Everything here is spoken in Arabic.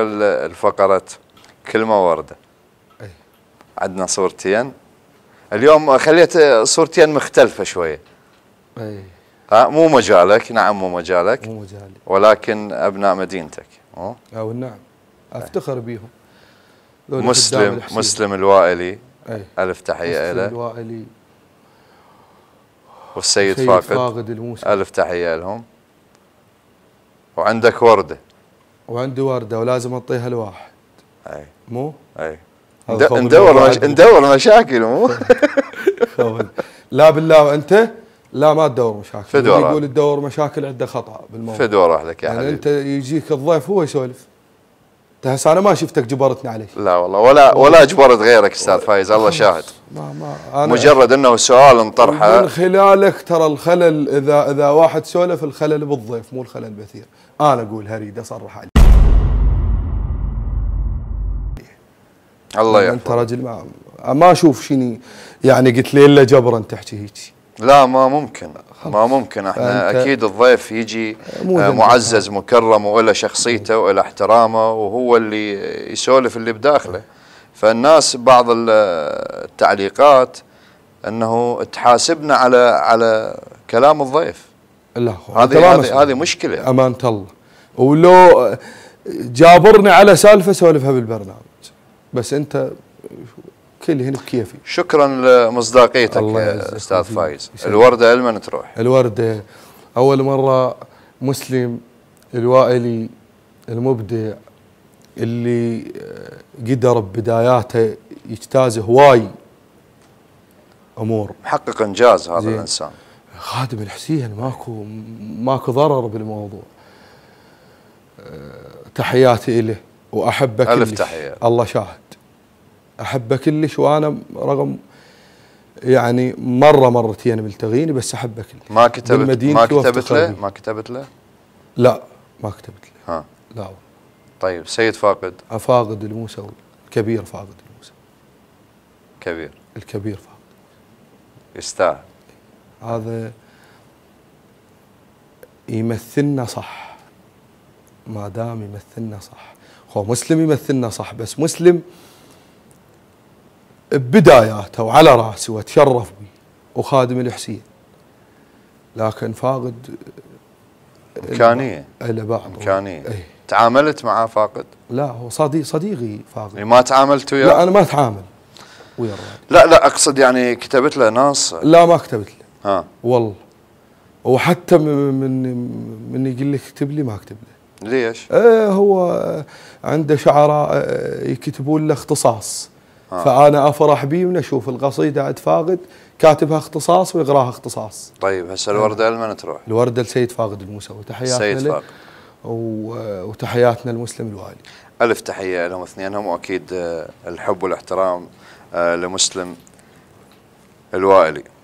كل الفقرات كلمه ورده أي. عندنا صورتين اليوم خليت صورتين مختلفه شويه اي ها مو مجالك نعم مو مجالك مو مجالي ولكن ابناء مدينتك او, او نعم افتخر بيهم مسلم مسلم الوائلي أي. الف تحيه له مسلم الوائلي والسيد فاقد, فاقد الموسى الف تحيه لهم وعندك ورده وعندي ورده ولازم اعطيها لواحد اي مو؟ اي ندور مش... ندور مشاكل مو؟ لا بالله وانت لا ما تدور مشاكل اللي يقول تدور مشاكل عنده خطا بالموضوع فدوى راح لك يا يعني انت يجيك الضيف هو يسولف تحس انا ما شفتك جبرتني عليك لا والله ولا ولا جبرت غيرك استاذ فايز الله شاهد ما ما أنا مجرد انه سؤال انطرحه من خلالك ترى الخلل اذا اذا واحد سولف الخلل بالضيف مو الخلل بثير انا اقول هريد اصرح عليك الله يحفظك انت راجل ما ما اشوف شنو يعني قلت لي الا جبرا تحكي هيك لا ما ممكن ما ممكن احنا اكيد الضيف يجي آه، معزز مكرم وله شخصيته وله احترامه وهو اللي يسولف اللي بداخله فالناس بعض التعليقات انه تحاسبنا على على كلام الضيف لا هذه هذه مشكله امانه الله ولو جابرني على سالفه سولفها بالبرنامج بس انت كل هنا بكيفي شكرا لمصداقيتك الله استاذ فايز الورده لمن تروح الورده اول مره مسلم الوائلي المبدع اللي آه، قدر ببداياته يجتاز هواي امور محقق انجاز هذا زي. الانسان خادم الحسين ماكو ماكو ضرر بالموضوع آه، تحياتي له واحبه كلش تحيه الله شاهد احبه كلش وانا رغم يعني مره مرتين ملتغيني بس احبه كلش ما كتبت ما كتبت له ما كتبت له؟ لا ما كتبت له ها لا والله طيب سيد فاقد فاقد الموسوي كبير فاقد الموسوي كبير الكبير فاقد يستاهل هذا يمثلنا صح ما دام يمثلنا صح هو مسلم يمثلنا صح بس مسلم بداياته وعلى راسي واتشرف به وخادم الحسين لكن فاقد امكانيه الى بعض امكانيه ايه تعاملت معاه فاقد؟ لا هو صديق صديقي فاقد يعني ما تعاملت وياه؟ لا انا ما اتعامل وياه لا لا اقصد يعني كتبت له ناس لا ما كتبت له ها والله وحتى من من يقول لي اكتب لي ما اكتب له ليش؟ آه هو عنده شعراء آه، يكتبون له اختصاص آه. فانا افرح بيه من اشوف القصيده عند فاقد كاتبها اختصاص ويقراها اختصاص. طيب هسه الورده آه. لمن تروح؟ الورده لسيد فاقد الموسوي آه، وتحياتنا سيد فاقد وتحياتنا المسلم الوالي. الف تحيه لهم اثنينهم واكيد آه، الحب والاحترام لمسلم الوائلي.